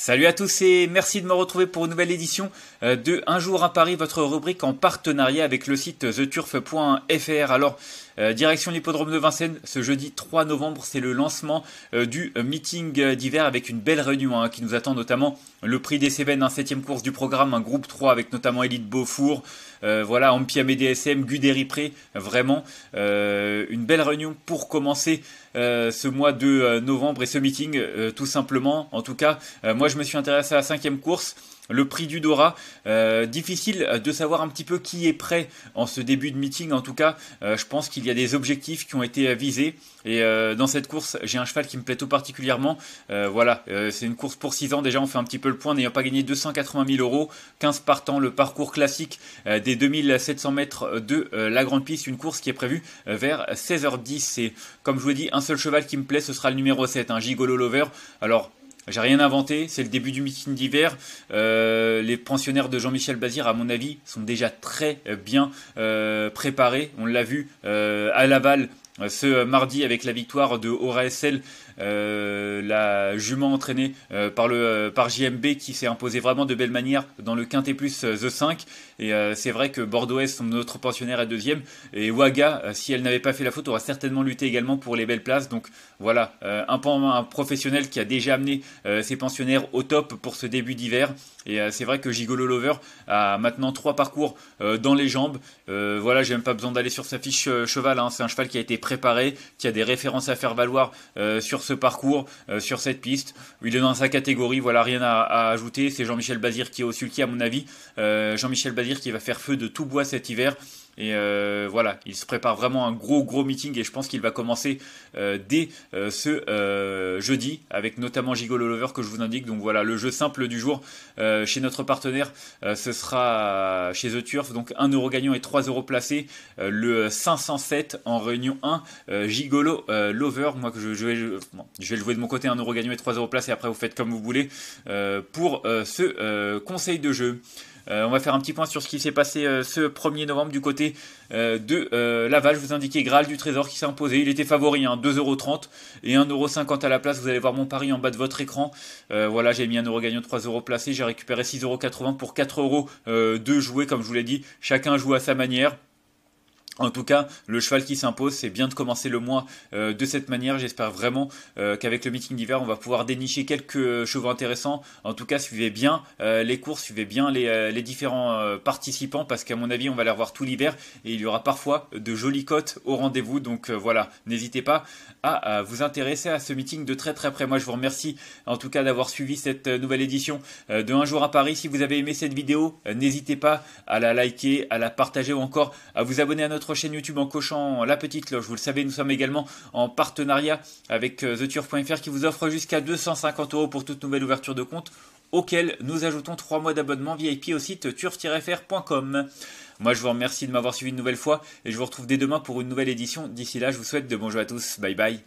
Salut à tous et merci de me retrouver pour une nouvelle édition euh, de Un jour à Paris, votre rubrique en partenariat avec le site theturf.fr. Alors, euh, direction l'hippodrome de Vincennes, ce jeudi 3 novembre, c'est le lancement euh, du meeting d'hiver avec une belle réunion hein, qui nous attend notamment le prix des Cévennes, un septième course du programme, un groupe 3 avec notamment Elite Beaufour, voilà, Ampiam et DSM, Pré, vraiment une belle réunion pour commencer ce mois de novembre et ce meeting tout simplement. En tout cas, moi je me suis intéressé à la cinquième course. Le prix du Dora, euh, difficile de savoir un petit peu qui est prêt en ce début de meeting. En tout cas, euh, je pense qu'il y a des objectifs qui ont été euh, visés. Et dans cette course, j'ai un cheval qui me plaît tout particulièrement. voilà, c'est une course pour 6 ans. Déjà, on fait un petit peu le point, n'ayant pas gagné 280 000 euros, 15 partants, le parcours classique des 2700 mètres de la Grande Piste, une course qui est prévue vers 16h10. Et comme je vous l'ai dit, un seul cheval qui me plaît, ce sera le numéro 7, un hein, Gigolo Lover. Alors, j'ai rien inventé, c'est le début du meeting d'hiver. Euh, les pensionnaires de Jean-Michel Bazir, à mon avis, sont déjà très euh, bien euh, préparés. On l'a vu à Laval, ce euh, mardi avec la victoire de ORSL, euh, la jument entraînée euh, par, le, euh, par JMB qui s'est imposée vraiment de belle manière dans le Quintet Plus The 5. Et c'est vrai que Bordeaux Est, notre pensionnaire, à deuxième. Et Waga, si elle n'avait pas fait la faute, aurait certainement lutté également pour les belles places. Donc voilà, un, un professionnel qui a déjà amené ses pensionnaires au top pour ce début d'hiver. Et c'est vrai que Gigolo Lover a maintenant trois parcours dans les jambes. voilà, j'ai même pas besoin d'aller sur sa fiche cheval. Hein. C'est un cheval qui a été préparé, qui a des références à faire valoir euh, sur ce parcours, euh, sur cette piste. Il est dans sa catégorie, voilà, rien à, à ajouter. C'est Jean-Michel Bazir qui est au sulky, à mon avis. Euh, Jean-Michel Bazir qui va faire feu de tout bois cet hiver. Et euh, voilà, il se prépare vraiment un gros gros meeting et je pense qu'il va commencer euh, dès euh, ce jeudi avec notamment Gigolo Lover que je vous indique. Donc voilà, le jeu simple du jour chez notre partenaire, ce sera chez The Turf, donc 1 euro gagnant et 3 euros placés. le 507 en réunion 1, Gigolo Lover, moi que je, vais, vais, le jouer de mon côté, 1 euro gagnant et 3 euros placés. Après vous faites comme vous voulez pour ce conseil de jeu. Euh, on va faire un petit point sur ce qui s'est passé euh, ce 1er novembre du côté euh, de Laval. Je vous indiquais Graal du Trésor qui s'est imposé. Il était favori, 2,30€ hein, et 1,50€ à la place. Vous allez voir mon pari en bas de votre écran. voilà, j'ai mis 1€ gagnant, 3€ placé. J'ai récupéré 6,80€ pour 4€ de jouer, comme je vous l'ai dit. Chacun joue à sa manière. En tout cas, le cheval qui s'impose, c'est bien de commencer le mois euh, de cette manière. J'espère vraiment euh, qu'avec le meeting d'hiver, on va pouvoir dénicher quelques chevaux intéressants. En tout cas, suivez bien euh, les courses, suivez bien les, différents participants, parce qu'à mon avis, on va les revoir tout l'hiver et il y aura parfois de jolies cotes au rendez-vous. Donc voilà, n'hésitez pas à, à, vous intéresser à ce meeting de très très près. Moi, je vous remercie en tout cas d'avoir suivi cette nouvelle édition de Un jour à Paris. Si vous avez aimé cette vidéo, n'hésitez pas à la liker, à la partager ou encore à vous abonner à notre chaîne YouTube en cochant la petite loge Vous le savez, nous sommes également en partenariat avec euh, TheTurf.fr qui vous offre jusqu'à 250 euros pour toute nouvelle ouverture de compte auquel nous ajoutons 3 mois d'abonnement VIP au site turf-fr.com. Moi je vous remercie de m'avoir suivi une nouvelle fois et je vous retrouve dès demain pour une nouvelle édition. D'ici là, je vous souhaite de bons jeux à tous. Bye bye.